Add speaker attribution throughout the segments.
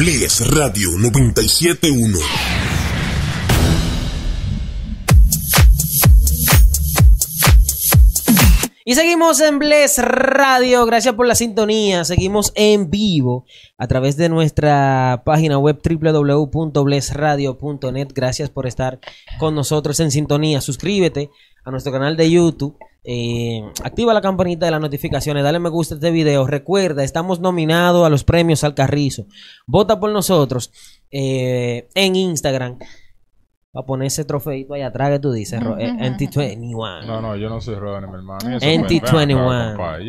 Speaker 1: Bless Radio 971. Y seguimos en Bles Radio, gracias por la sintonía. Seguimos en vivo a través de nuestra página web www.blessradio.net. Gracias por estar con nosotros en sintonía. Suscríbete a nuestro canal de YouTube eh, activa la campanita de las notificaciones, dale me gusta a este video. Recuerda, estamos nominados a los premios al Carrizo. Vota por nosotros eh, en Instagram. Va a poner ese trofeito ahí atrás que tú dices, eh, NT21. No, no, yo no soy Rodney, mi hermano. NT21.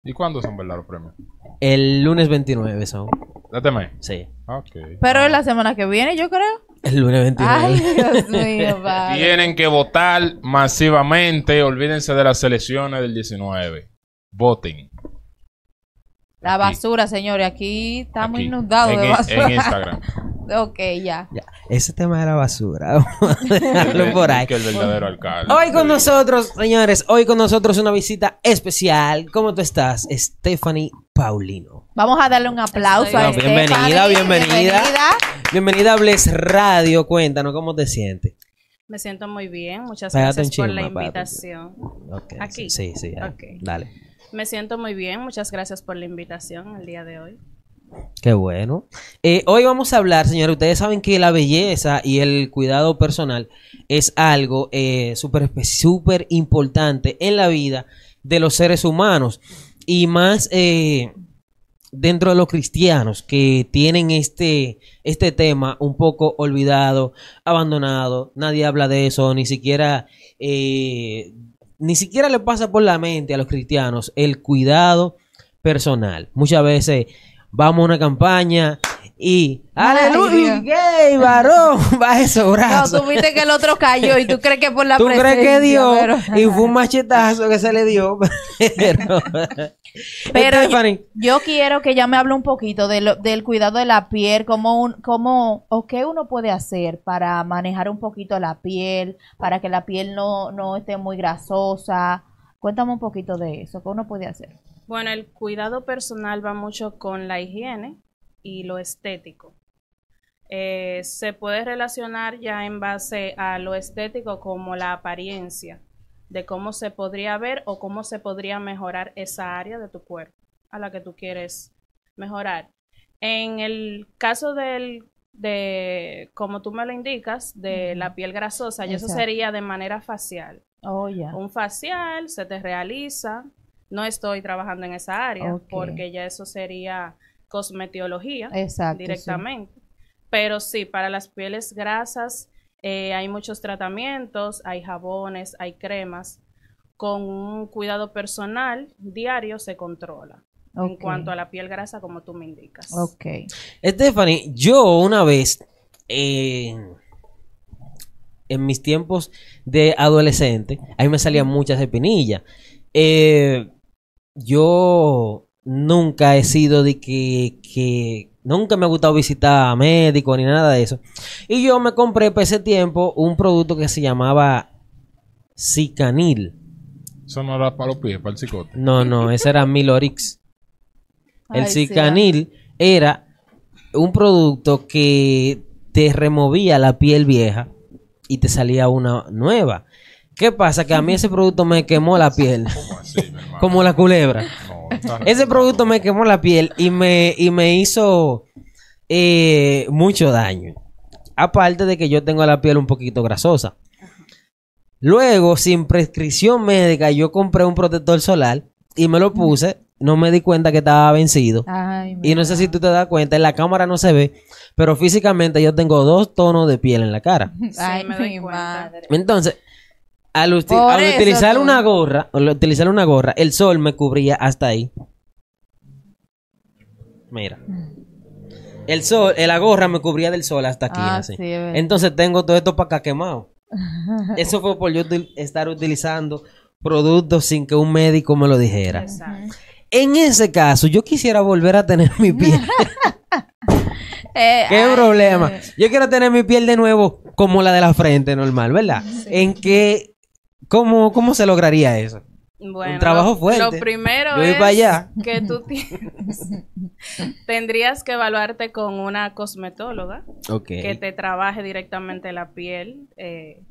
Speaker 2: Y ¿Y cuándo son verdad los premios? El lunes 29 son. Dáteme. Sí.
Speaker 3: Pero es la semana que viene, yo creo. El lunes 29.
Speaker 2: Tienen que votar masivamente. Olvídense de las elecciones del 19. Voten.
Speaker 3: La basura, señores. Aquí estamos muy inundados de e- basura. En Instagram. Ok, ya.
Speaker 2: Ese
Speaker 1: tema era basura. Vamos a eh, por eh, ahí. Que el verdadero alcalde. Hoy con nosotros, señores, hoy con nosotros una visita especial. ¿Cómo tú estás, Stephanie Paulino?
Speaker 3: Vamos a darle un aplauso a bienvenida, Bienvenida, bienvenida.
Speaker 1: Bienvenida a Bles Radio. Cuéntanos, ¿cómo te sientes?
Speaker 3: Me siento muy bien. Muchas
Speaker 4: gracias por la invitación. Aquí. Sí, sí. Dale. Me siento muy bien. Muchas gracias por la invitación al
Speaker 1: día de hoy. Qué bueno. Eh, hoy vamos a hablar, señores, ustedes saben que la belleza y el cuidado personal es algo eh, súper importante en la vida de los seres humanos y más eh, dentro de los cristianos que tienen este, este tema un poco olvidado, abandonado, nadie habla de eso, ni siquiera... ni siquiera le pasa por la mente a los cristianos el cuidado personal. Muchas veces vamos a una campaña y aleluya, gay varón, va ese brazo. No, tuviste
Speaker 3: que el otro cayó y tú crees que por la ¿Tú crees que dio
Speaker 1: y fue un machetazo que se le dio. pero,
Speaker 3: yo, quiero que ya me hable un poquito del cuidado de la piel, cómo cómo o qué uno puede hacer para manejar un poquito la piel, para que la piel no no esté muy grasosa. Cuéntame un poquito de eso, qué uno puede hacer.
Speaker 4: Bueno, el cuidado personal va mucho con la higiene y lo estético. Eh, se puede relacionar ya en base a lo estético como la apariencia de cómo se podría ver o cómo se podría mejorar esa área de tu cuerpo a la que tú quieres mejorar. En el caso del, de, como tú me lo indicas, de la piel grasosa, eso sería de manera facial. Oh, ya. Un facial se te realiza, no estoy trabajando en esa área porque ya eso sería cosmetiología directamente. Pero sí, para las pieles grasas eh, hay muchos tratamientos, hay jabones, hay cremas. Con un cuidado personal diario se controla.
Speaker 1: En cuanto a
Speaker 4: la piel grasa, como tú me indicas.
Speaker 1: Ok. Stephanie, yo una vez, eh, en mis tiempos de adolescente, ahí me salían muchas espinillas. Eh, yo nunca he sido de que, nunca me ha gustado visitar a médicos ni nada de eso. Y yo me compré para ese tiempo un producto que se llamaba Cicanil. Eso no era para los pies, para el psicote. No, no, ese era Milorix.
Speaker 2: El Cicanil
Speaker 1: era un producto que te removía la piel vieja y te salía una nueva. ¿Qué pasa? Que a mí ese producto me quemó la piel. Como la culebra. ese producto me quemó la piel y me, y me hizo eh, mucho daño. Aparte de que yo tengo la piel un poquito grasosa. Luego, sin prescripción médica, yo compré un protector solar y me lo puse. No me di cuenta que estaba vencido. y no sé si tú te das cuenta, en la cámara no se ve, pero físicamente yo tengo dos tonos de piel en la cara.
Speaker 3: Ay, me doy
Speaker 1: Entonces, al, utilizar una gorra, utilizar una gorra, el sol me cubría hasta ahí. Mira. El sol, eh, la gorra me cubría del sol hasta aquí. Ah, Entonces tengo todo esto para acá quemado. Eso fue por yo estar utilizando productos sin que un médico me lo dijera. En ese caso, yo quisiera volver a tener mi piel.
Speaker 4: Eh, ¿Qué problema?
Speaker 1: Eh. Yo quiero tener mi piel de nuevo como la de la frente normal, ¿verdad? En que ¿Cómo, cómo se lograría eso? Bueno, un trabajo fuerte. Lo primero es que tú tienes,
Speaker 4: tendrías que evaluarte con una cosmetóloga que te trabaje directamente la piel. Eh,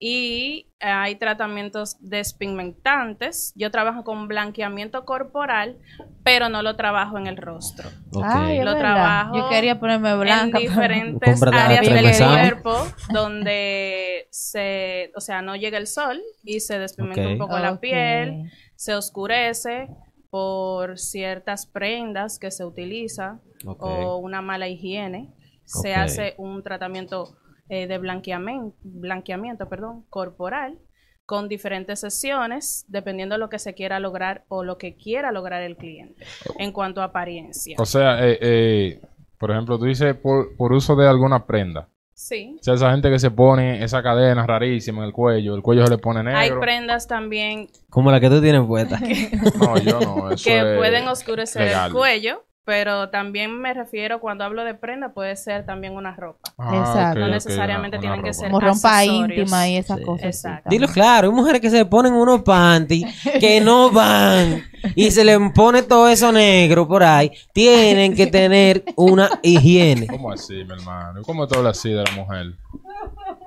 Speaker 4: y hay tratamientos despigmentantes. Yo trabajo con blanqueamiento corporal, pero no lo trabajo en el rostro. Ah, lo trabajo en diferentes áreas del cuerpo donde se, o sea, no llega el sol y se despigmenta un poco la piel, se oscurece por ciertas prendas que se utiliza o una mala higiene. Se hace un tratamiento eh, de blanqueamiento, blanqueamiento perdón, corporal con diferentes sesiones, dependiendo de lo que se quiera lograr o lo que quiera lograr el cliente en cuanto a apariencia.
Speaker 2: O sea, eh, eh, por ejemplo, tú dices por, uso de alguna prenda. Sí. O sea, esa gente que se pone esa cadena rarísima en el cuello, el cuello se le pone negro. Hay
Speaker 4: prendas también.
Speaker 2: Como la que tú tienes puesta. Que, no, yo no. que pueden
Speaker 4: oscurecer el cuello pero también me refiero cuando hablo de prenda puede ser también una ropa. Ah, exacto. no necesariamente tienen que ser como ropa íntima y esas cosas. Exacto.
Speaker 1: Dilo claro, hay mujeres que se ponen unos panties que no van y se les pone todo eso negro por ahí, tienen que tener una higiene.
Speaker 2: ¿Cómo así, mi hermano? ¿Cómo todo así de la mujer?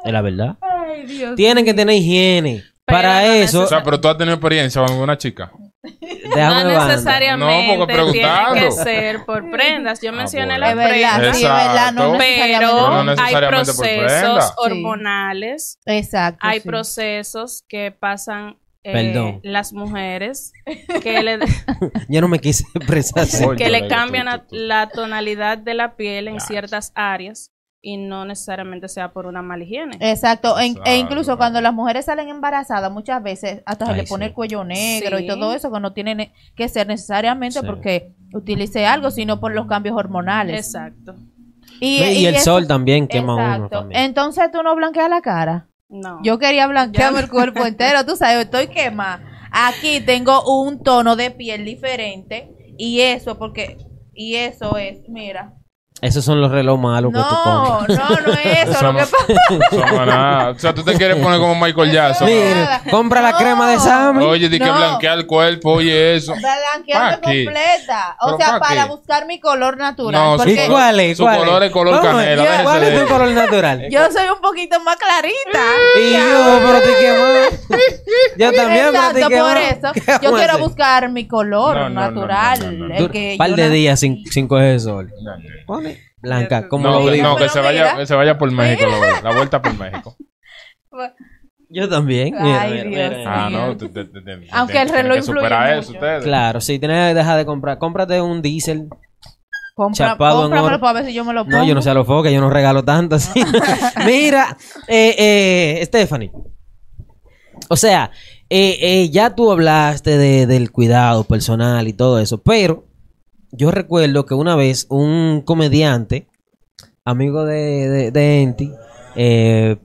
Speaker 2: Es la verdad. Ay, Dios tienen que tener higiene. Para eso. O sea, pero tú has tenido experiencia con una chica no necesariamente tiene que ser
Speaker 4: por prendas. Yo mencioné la las prendas, pero hay procesos hormonales. Exacto. Hay procesos que pasan en eh, las mujeres que le le cambian la tonalidad de la piel en ciertas áreas y no necesariamente sea por una mala higiene. Exacto, e, e incluso
Speaker 3: cuando las mujeres salen embarazadas, muchas veces hasta se le pone el cuello negro y todo eso, que no tiene que ser necesariamente porque utilice algo, sino por los cambios hormonales. Exacto. Y, el sol
Speaker 1: también quema uno.
Speaker 3: Entonces tú no blanqueas la cara. No. Yo quería blanquearme el cuerpo entero, tú sabes, estoy quemada. Aquí tengo un tono de piel diferente y eso porque y eso es, mira,
Speaker 1: esos son los relojes malos que tú compras. No, no, no es eso. lo que pasa. nada. O
Speaker 2: sea, tú te quieres poner como Michael Jackson. Mira, compra la crema de Sammy. Oye, di que blanquear el cuerpo, oye, eso.
Speaker 3: Blanquearme completa. O sea, para buscar mi color natural. No, porque... ¿Y Su
Speaker 2: color es, color ¿Cuál es tu color
Speaker 1: natural?
Speaker 3: yo soy un poquito más clarita. y yo, pero te
Speaker 1: quemo.
Speaker 3: yo también, me pero te por eso. Yo quiero buscar mi color natural. Un par de días
Speaker 1: sin coger sol blanca, como No, que se vaya, se vaya por México,
Speaker 2: la, vuelta por México.
Speaker 1: Yo también. Ay, Dios Ah, no, Aunque el reloj influye eso Claro, sí. tienes que dejar de comprar, cómprate un diésel.
Speaker 3: Compra, chapado para ver si yo me lo pongo. No, yo no
Speaker 1: sé lo los yo no regalo tanto así. mira, eh, eh, Stephanie. O sea, eh, eh, ya tú hablaste de, del cuidado personal y todo eso, pero yo recuerdo que una vez un comediante, amigo de, de, Enti, eh,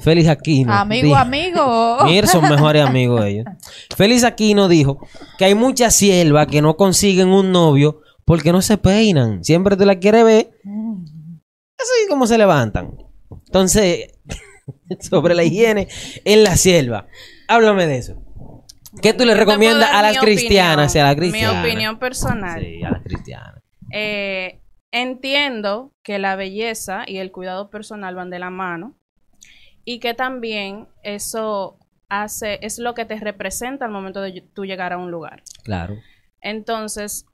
Speaker 1: Félix Aquino. Amigo,
Speaker 3: amigo.
Speaker 4: son mejores
Speaker 1: amigos de ellos. Félix Aquino dijo que hay muchas selva que no consiguen un novio porque no se peinan. Siempre te la quiere ver. Así como se levantan. Entonces, sobre la higiene en la selva. Háblame de eso. ¿Qué tú le recomiendas a las cristianas? a Mi opinión
Speaker 4: personal. Sí, a las
Speaker 1: cristianas.
Speaker 4: Eh, entiendo que la belleza y el cuidado personal van de la mano y que también eso hace, es lo que te representa al momento de tú llegar a un lugar. Claro. Entonces,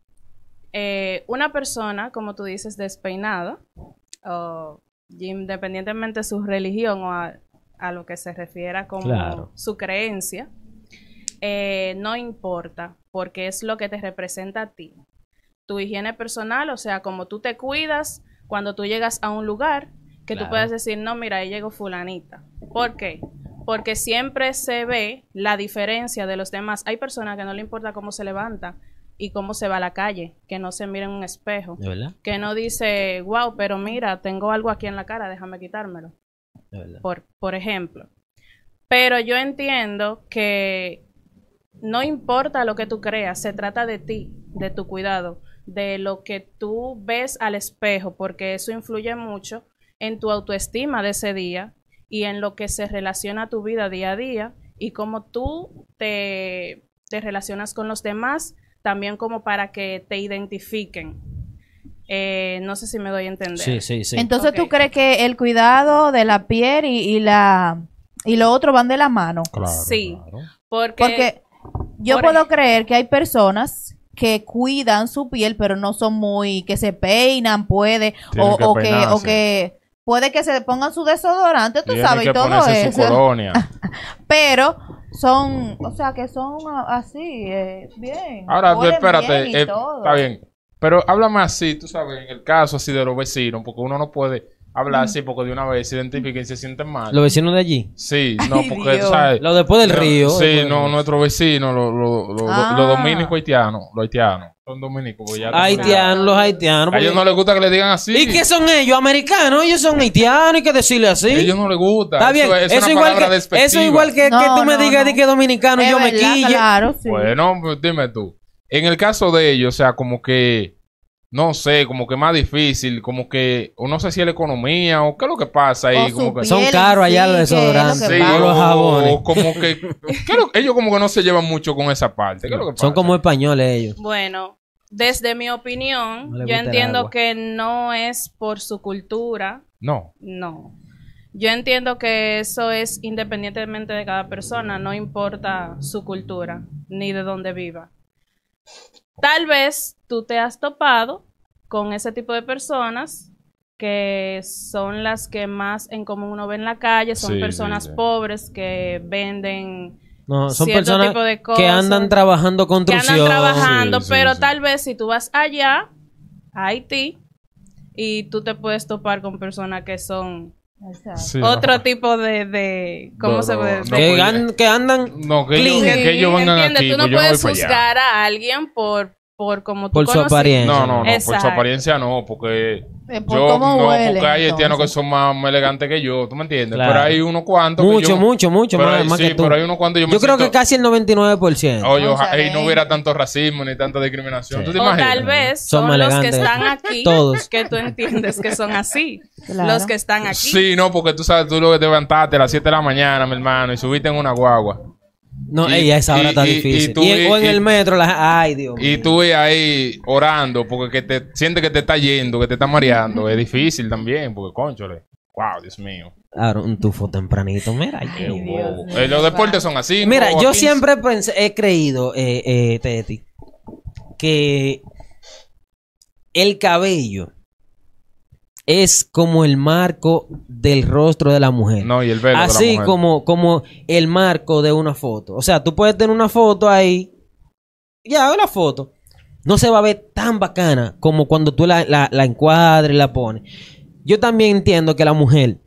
Speaker 4: eh, una persona, como tú dices, despeinada, o independientemente de su religión o a, lo que se refiera como su creencia, eh, no importa, porque es lo que te representa a ti. Tu higiene personal, o sea, como tú te cuidas cuando tú llegas a un lugar, que tú puedes decir, no, mira, ahí llegó fulanita. ¿Por qué? Porque siempre se ve la diferencia de los demás. Hay personas que no le importa cómo se levanta y cómo se va a la calle, que no se mira en un espejo, que no dice, wow, pero mira, tengo algo aquí en la cara, déjame quitármelo. Por, por ejemplo. Pero yo entiendo que no importa lo que tú creas, se trata de ti, de tu cuidado, de lo que tú ves al espejo, porque eso influye mucho en tu autoestima de ese día y en lo que se relaciona a tu vida día a día y cómo tú te, relacionas con los demás, también como para que te identifiquen. Eh, no sé si me doy a entender. Sí, sí, sí. Entonces, ¿tú crees
Speaker 3: que el cuidado de la piel y, la y lo otro van de la mano? Claro, sí,
Speaker 4: porque
Speaker 3: yo puedo creer que hay personas que cuidan su piel, pero no son muy, que se peinan, puede, o que, o que, puede que se pongan su desodorante, tú sabes, y todo eso. pero son, o sea, que son así, eh, bien. Ahora, espérate, eh, está bien.
Speaker 2: Pero háblame así, tú sabes, en el caso así de los vecinos, porque uno no puede hablar mm. así porque de una vez se identifican y se sienten mal. ¿Los vecinos de allí? Sí, no, porque, ¿sabes? Los después del río. Sí, no, nuestros vecinos, los ah. dominicos haitianos, los haitianos. Son dominicos. Ya haitianos,
Speaker 1: los haitianos. A ellos no les gusta que le digan así. ¿Y qué son ellos? ¿Americanos? Ellos son haitianos, ¿Y que decirle así. A ellos no les gusta. Está bien, eso, es, igual que, despectiva. Eso igual que, tú me digas que que dominicano, y yo me quillo. Claro, sí.
Speaker 2: Bueno, pues, dime tú. En el caso de ellos, o sea, como que no sé, como que más difícil, como que, o no sé si es la economía, o qué es lo que pasa ahí. como que, son caros allá los desodorantes, los jabones. como que, ellos como que no se llevan mucho con esa parte. Son como españoles ellos.
Speaker 4: Bueno, desde mi opinión, yo entiendo que no es por su cultura. No. No. Yo entiendo que eso es independientemente de cada persona, no importa su cultura, ni de dónde viva. Tal vez tú te has topado con ese tipo de personas que son las que más en común uno ve en la calle, son personas pobres que venden son tipo de cosas, que andan trabajando
Speaker 1: construcción. Que andan trabajando, pero
Speaker 4: tal vez si tú vas allá, a Haití, y tú te puedes topar con personas que son otro tipo de, de ¿cómo se puede que, andan...
Speaker 1: que, andan no que, ellos,
Speaker 4: tú no pues puedes juzgar a alguien por por como tú Por su apariencia. No, no,
Speaker 2: no. Por su apariencia no, porque
Speaker 1: eh, yo no, porque hay
Speaker 2: haitianos que son más, elegantes que yo, ¿tú me entiendes? Pero hay unos cuantos Mucho, mucho, mucho pero más, pero hay unos cuantos yo creo que
Speaker 1: casi el 99%. Oye, y oh, no hubiera
Speaker 2: tanto racismo ni tanta discriminación. ¿Tú te O tal vez Son
Speaker 4: los que están aquí que tú entiendes que son así. Los que están aquí.
Speaker 2: Sí, no, porque tú sabes, tú lo que te levantaste a las 7 de la mañana, mi hermano, y subiste en una guagua. No, ella esa hora está difícil. o en el
Speaker 1: metro, ay, Dios
Speaker 2: Y tú ahí orando porque que te sientes que te está yendo, que te está mareando. es difícil también, porque, conchole, wow, Dios mío. Claro, un tufo tempranito, mira. Eh, los deportes son así. Mira, yo siempre
Speaker 1: he creído, eh, eh, Teti, que el cabello es como el marco del rostro de la mujer. No, y el Así Como, como el marco de una foto. O sea, tú puedes tener una foto ahí. Ya, la foto. No se va a ver tan bacana como cuando tú la, la, encuadres y la pones. Yo también entiendo que la mujer,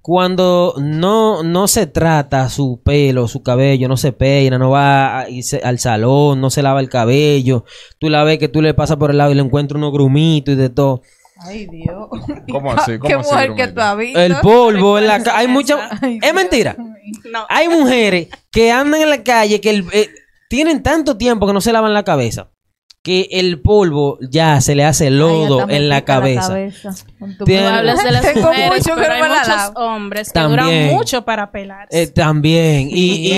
Speaker 1: cuando no, no se trata su pelo, su cabello, no se peina, no va al salón, no se lava el cabello, tú la ves que tú le pasas por el lado y le encuentras unos grumitos y de todo Ay, Dios. ¿Cómo así? ¿Qué mujer que
Speaker 3: tú El
Speaker 1: polvo en la Hay pues, mucha. es mentira. No. Hay mujeres que andan en la calle que eh, tienen tanto tiempo que no se lavan la cabeza que el polvo ya se le hace lodo en la cabeza. La hablas de las mujeres, pero
Speaker 4: hombres que duran mucho para pelarse.
Speaker 1: Eh, también. Y, y,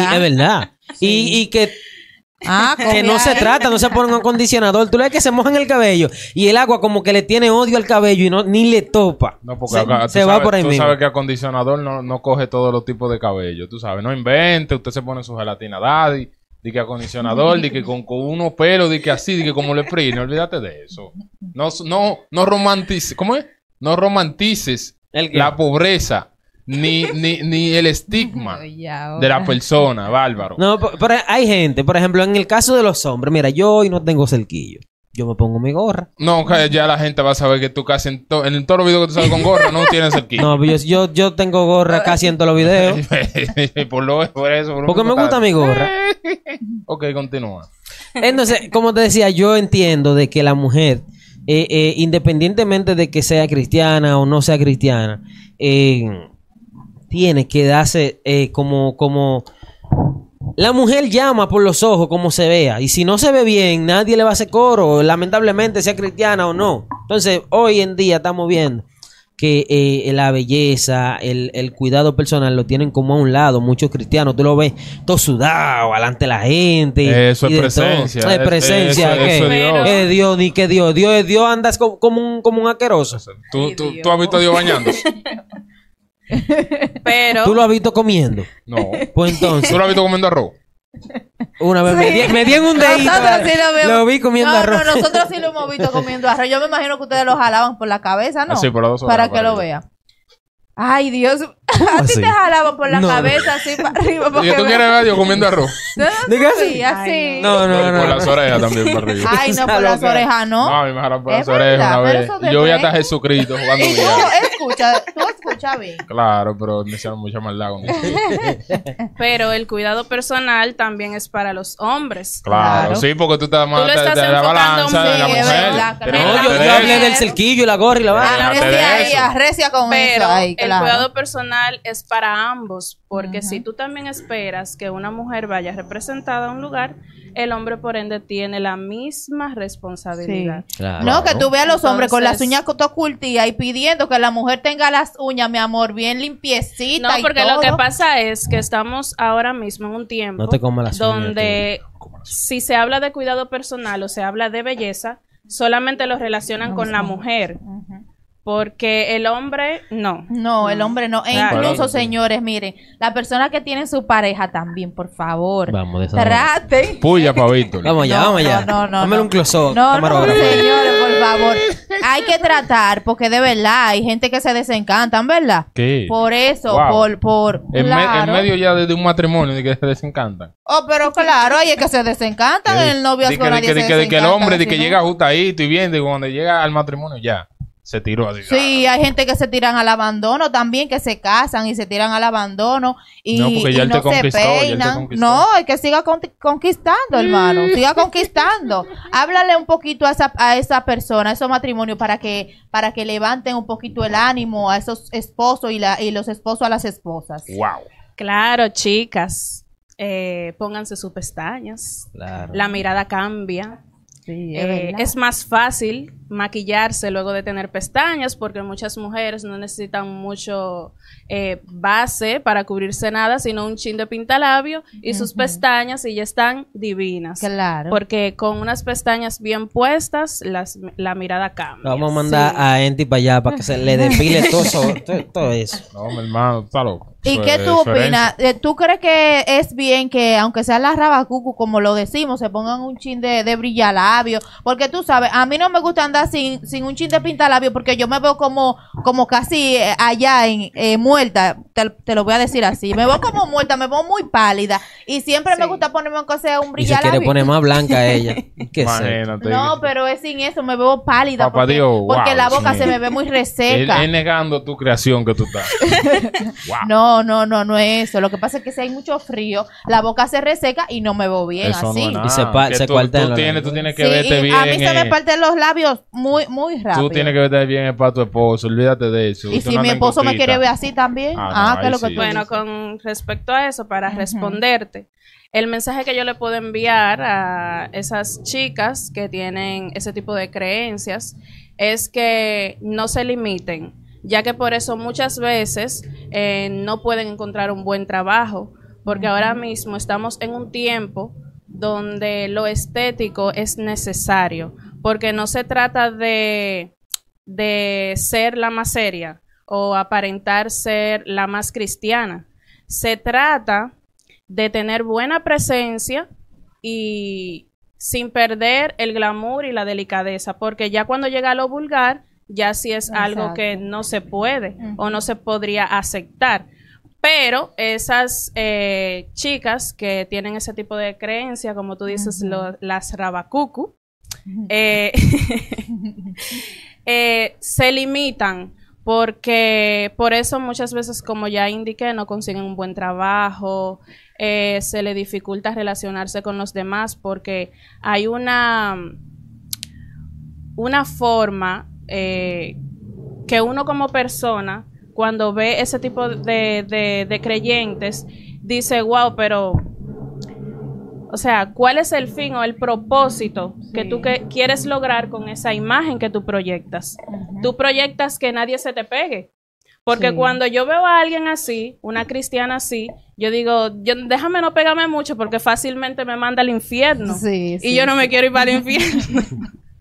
Speaker 1: es verdad. Y, y que Ah, que no se trata, no se pone un acondicionador. Tú le ves que se mojan el cabello y el agua como que le tiene odio al cabello y no ni le topa. No, porque tú sabes
Speaker 2: que acondicionador no, coge todos los tipos de cabello. Tú sabes, no invente, usted se pone su gelatina daddy, di que acondicionador, di que con, uno unos pelos, di que así, di que como le fríe. olvídate de eso. No, no, no romantices. ¿Cómo es? No romantices la pobreza ni, ni, ni el estigma de la persona, bárbaro.
Speaker 1: No, pero hay gente, por ejemplo, en el caso de los hombres, mira, yo hoy no tengo cerquillo. Yo me pongo mi gorra.
Speaker 2: No, ya la gente va a saber que tú casi en, todos los videos que tú sales con gorra no tienes cerquillo.
Speaker 1: No, yo, yo, tengo gorra casi en todos los videos.
Speaker 2: por, lo, por eso. Porque me gusta mi gorra. ok, continúa.
Speaker 1: Entonces, como te decía, yo entiendo de que la mujer, eh, eh, independientemente de que sea cristiana o no sea cristiana, eh, tiene que darse eh, como, como... La mujer llama por los ojos como se vea. Y si no se ve bien, nadie le va a hacer coro, lamentablemente, sea cristiana o no. Entonces, hoy en día estamos viendo que eh, la belleza, el, el, cuidado personal lo tienen como a un lado. Muchos cristianos, tú lo ves todo sudado, alante la gente. Eso es, presencia, es, presencia. es presencia. Dios, ni que Dios. Dios, Dios andas como, un, como un asqueroso. ¿Tú, tú, has visto a Dios bañándose. Pero. ¿Tú lo has visto comiendo? No. Pues entonces. ¿Tú lo has visto comiendo arroz? Una vez me, di, en un dedito. Sí lo, eh, comiendo arroz. No, nosotros
Speaker 3: sí lo hemos visto comiendo arroz. Yo me imagino que ustedes lo jalaban por la cabeza, ¿no? Ah, sí, por las dos Para, que, lo vean. Ay, Dios a ti te jalaba por la cabeza así para arriba. Porque... tú quieres ver, yo comiendo arroz. No, así? así. No, no, no. Por las orejas también para arriba. Ay, no, por las orejas no.
Speaker 2: No, me jalan por las orejas una vez. Yo voy hasta Jesucristo jugando bien.
Speaker 3: escucha, tú
Speaker 4: escuchas bien.
Speaker 2: Claro, pero me hicieron mucha maldad con
Speaker 4: Pero el cuidado personal también es para los hombres. Claro, sí,
Speaker 2: porque tú estás más de la balanza de la
Speaker 1: mujer. No, yo hablé del cerquillo, la gorra y la vaina.
Speaker 3: Arrecia con eso. Pero el
Speaker 4: cuidado personal es para ambos, porque si tú también esperas que una mujer vaya representada a un lugar, el hombre por ende tiene la misma responsabilidad. No,
Speaker 3: que tú veas a los hombres con las uñas ocultas y pidiendo que la mujer tenga las uñas, mi amor, bien limpiecitas. No, porque lo que pasa es que estamos ahora mismo en un tiempo
Speaker 4: donde si se habla de cuidado personal o se habla de belleza, solamente lo relacionan con la mujer.
Speaker 3: Porque
Speaker 4: el hombre no.
Speaker 3: No, el hombre no. E incluso, señores, miren, la persona que tiene su pareja también, por favor. Vamos, Traten.
Speaker 1: Puya, pavito. Vamos ya, vamos ya.
Speaker 3: No, no, no. Dámelo un
Speaker 1: closet. No, no, señores,
Speaker 3: por favor. Hay que tratar, porque de verdad hay gente que se desencantan, ¿verdad? ¿Qué? Por eso, por. por en, medio
Speaker 2: ya de, un matrimonio de que se desencantan.
Speaker 3: Oh, pero claro, hay que se desencantan. el novio de que, que, que, el hombre,
Speaker 2: de que llega justo ahí, estoy viendo, de cuando llega al matrimonio ya se tiró
Speaker 3: Sí, hay gente que se tiran al abandono también, que se casan y se tiran al abandono y no, se peinan. no, es que siga conquistando, hermano, mm. siga conquistando. Háblale un poquito a esa, a esa persona, a esos matrimonios, para que, para que levanten un poquito el ánimo a esos esposos y, la, y los esposos a las esposas. Wow.
Speaker 4: Claro, chicas. Eh, pónganse sus pestañas. La mirada cambia. Eh, es más fácil maquillarse luego de tener pestañas, porque muchas mujeres no necesitan mucho eh, base para cubrirse nada, sino un chin de pintalabio y sus pestañas y ya están divinas. Claro. Porque con unas pestañas bien puestas, las,
Speaker 3: la mirada cambia.
Speaker 1: Vamos a mandar a Enti para allá para que se le depile todo, eso, todo, eso.
Speaker 2: No, mi hermano, está loco. ¿Y qué tú opinas?
Speaker 3: Eh, ¿Tú crees que es bien que, aunque sea la rabacucu, como lo decimos, se pongan un chin de, de brillalabio? Porque tú sabes, a mí no me gusta andar sin, un chin de pintalabio porque yo me veo como, como casi eh, allá en eh, muerta, te, lo voy a decir así. Me veo como muerta, me veo muy pálida y siempre me gusta ponerme un cosas un brillante Y se quiere poner
Speaker 2: más blanca ella. ¿Qué no,
Speaker 3: pero es sin eso, me veo pálida porque, la boca se me ve muy reseca. Es
Speaker 2: negando tu creación que tú estás.
Speaker 3: No, no, no, no es eso. Lo que pasa es que si hay mucho frío, la boca se reseca y no me veo bien así. y
Speaker 2: se, tú, tienes, que verte bien. A mí se me parten
Speaker 3: los labios muy, muy
Speaker 4: rápido. Tú tienes
Speaker 2: que ver bien para tu esposo, olvídate de eso. Y si mi esposo me quiere ver así
Speaker 4: también, ah, ah lo que Bueno, con respecto a eso, para responderte, el mensaje que yo le puedo enviar a esas chicas que tienen ese tipo de creencias es que no se limiten, ya que por eso muchas veces eh, no pueden encontrar un buen trabajo, porque ahora mismo estamos en un tiempo donde lo estético es necesario porque no se trata de, ser la más seria o aparentar ser la más cristiana. Se trata de tener buena presencia y sin perder el glamour y la delicadeza, porque ya cuando llega a lo vulgar, ya sí es algo que no se puede o no se podría aceptar. Pero esas eh, chicas que tienen ese tipo de creencia, como tú dices, las rabacucu, eh, eh, se limitan porque por eso muchas veces, como ya indiqué, no consiguen un buen trabajo, eh, se le dificulta relacionarse con los demás porque hay una, una forma que uno como persona, cuando ve ese tipo de, de creyentes, dice, wow, pero o sea, ¿cuál es el fin o el propósito que tú quieres lograr con esa imagen que tú proyectas? Tú proyectas que nadie se te pegue. Porque cuando yo veo a alguien así, una cristiana así, yo digo, déjame no pegarme mucho porque fácilmente me manda al infierno. y yo no me quiero ir para el infierno.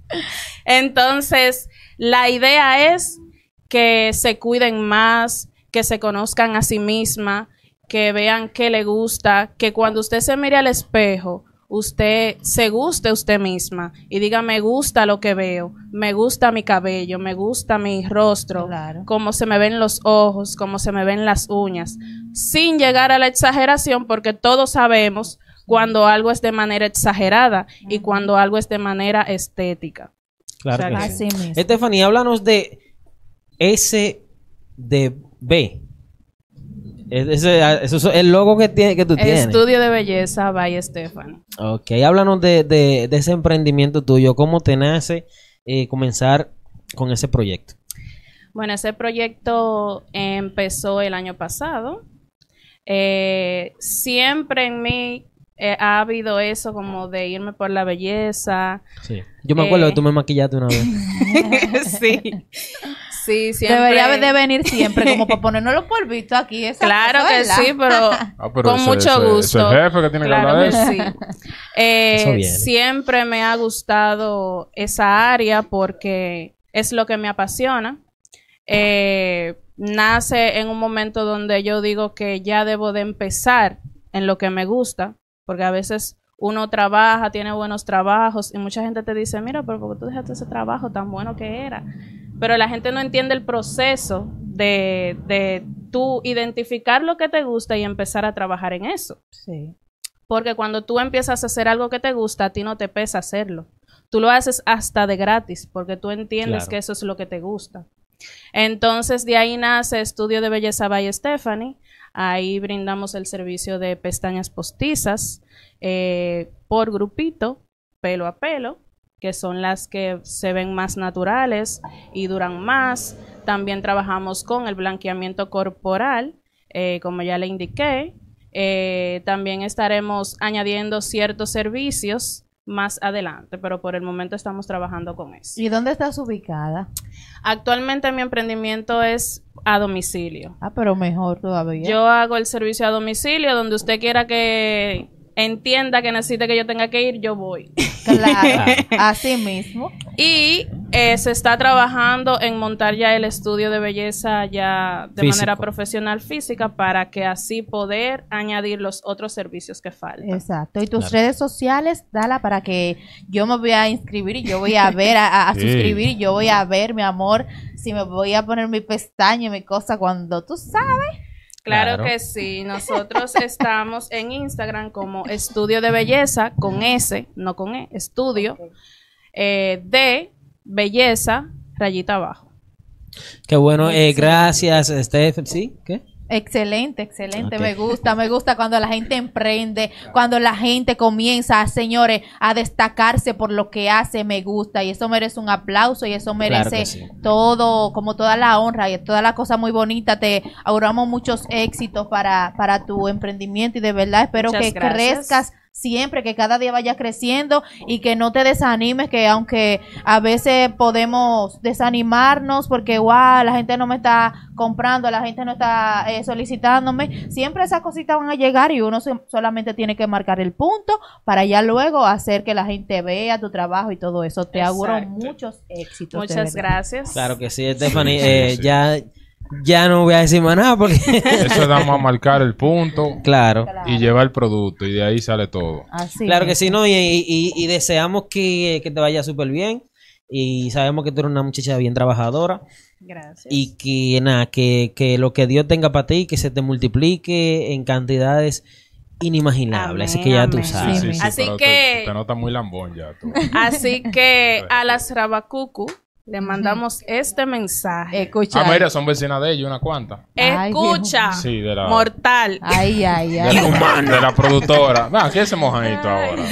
Speaker 4: Entonces, la idea es que se cuiden más, que se conozcan a sí misma, que vean qué le gusta, que cuando usted se mire al espejo, usted se guste usted misma y diga, me gusta lo que veo, me gusta mi cabello, me gusta mi rostro, como cómo se me ven los ojos, cómo se me ven las uñas, sin llegar a la exageración, porque todos sabemos cuando algo es de manera exagerada y cuando algo es de manera estética.
Speaker 1: Claro. O Estefanía, háblanos de SDB. Ese, eso es el logo que, tiene, tú tienes. Estudio
Speaker 4: de Belleza by Estefan.
Speaker 1: Ok, háblanos de, ese emprendimiento tuyo. ¿Cómo te nace eh, comenzar con ese proyecto?
Speaker 4: Bueno, ese proyecto empezó el año pasado. Eh, siempre en mí eh, ha habido eso como de irme por la belleza.
Speaker 1: Sí. Yo me acuerdo que tú me maquillaste una vez.
Speaker 3: sí Sí, Debería de venir siempre, como para ponernos los polvitos aquí. Esa claro que sí, ah, pero, con mucho gusto.
Speaker 4: Sí. siempre me ha gustado esa área porque es lo que me apasiona. Eh, nace en un momento donde yo digo que ya debo de empezar en lo que me gusta, porque a veces uno trabaja, tiene buenos trabajos y mucha gente te dice, mira, pero ¿por qué tú dejaste ese trabajo tan bueno que era? pero la gente no entiende el proceso de, de tú identificar lo que te gusta y empezar a trabajar en eso. Sí. Porque cuando tú empiezas a hacer algo que te gusta, a ti no te pesa hacerlo. Tú lo haces hasta de gratis, porque tú entiendes que eso es lo que te gusta. Entonces, de ahí nace Estudio de Belleza by Stephanie. Ahí brindamos el servicio de pestañas postizas eh, por grupito, pelo a pelo que son las que se ven más naturales y duran más. También trabajamos con el blanqueamiento corporal, eh, como ya le indiqué. Eh, también estaremos añadiendo ciertos servicios más adelante, pero por el momento estamos trabajando con eso.
Speaker 3: ¿Y dónde estás ubicada?
Speaker 4: Actualmente mi emprendimiento es a domicilio.
Speaker 3: Ah, pero mejor todavía. Yo
Speaker 4: hago el servicio a domicilio, donde usted quiera que entienda que necesite que yo tenga que ir, yo voy.
Speaker 3: Claro, así mismo.
Speaker 4: Y eh, se está trabajando en montar ya el estudio de belleza ya de manera profesional física para que así poder añadir los otros servicios que faltan. Exacto.
Speaker 3: Y tus redes sociales, dala para que yo me voy a inscribir y yo voy a ver, a, suscribir yo voy a ver, mi amor, si me voy a poner mi pestaña y mi cosa cuando tú sabes.
Speaker 4: Claro, que sí. Nosotros estamos en Instagram como Estudio de Belleza con S, no con E, Estudio eh, de
Speaker 3: Belleza, rayita abajo.
Speaker 1: Qué bueno, eh, gracias, Steph. ¿Sí? ¿Qué?
Speaker 3: Excelente, excelente, me gusta, me gusta cuando la gente emprende, cuando la gente comienza, señores, a destacarse por lo que hace, me gusta y eso merece un aplauso y eso merece todo, como toda la honra y toda la cosa muy bonita, te auguramos muchos éxitos para, para tu emprendimiento y de verdad espero que crezcas siempre, que cada día vayas creciendo y que no te desanimes, que aunque a veces podemos desanimarnos porque, wow, la gente no me está comprando, la gente no está eh, solicitándome, siempre esas cositas van a llegar y uno solamente tiene que marcar el punto para ya luego hacer que la gente vea tu trabajo y todo eso. Te auguro muchos
Speaker 1: éxitos. Muchas gracias. Claro que sí, Stephanie. Eh,
Speaker 2: ya ya no voy a decir más nada porque... Eso damos más marcar el punto. Claro. Y llevar el producto y de ahí sale todo.
Speaker 1: Así claro que sí, ¿no? Y, deseamos que, te vaya súper bien. Y sabemos que tú eres una muchacha bien trabajadora. Gracias. Y que nada, que, lo que Dios tenga para ti, que se te multiplique en cantidades inimaginables. así que ya tú sabes.
Speaker 2: así que. Te, te nota muy lambón ya. Tú.
Speaker 4: Así que a las Rabacucu le mandamos este mensaje. Escucha. Ah, mira,
Speaker 2: son vecinas de ellos, una cuanta.
Speaker 4: Escucha. Sí, de la. Mortal. Ay, ay, De ay.
Speaker 2: la, de la productora. Va, ah, ¿qué se mojanito ahora?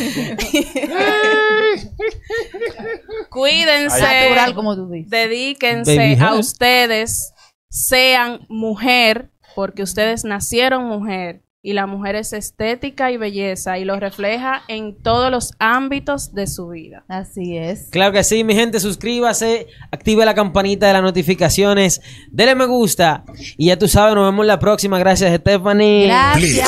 Speaker 4: Cuídense. Natural, como tú dices. Dedíquense a ustedes. Sean mujer, porque ustedes nacieron mujer y la mujer es estética y belleza y lo refleja en todos los ámbitos de su vida. Así es.
Speaker 1: Claro que sí, mi gente, suscríbase, active la campanita de las notificaciones, dele me gusta y ya tú sabes, nos vemos la próxima. Gracias, Stephanie. Gracias.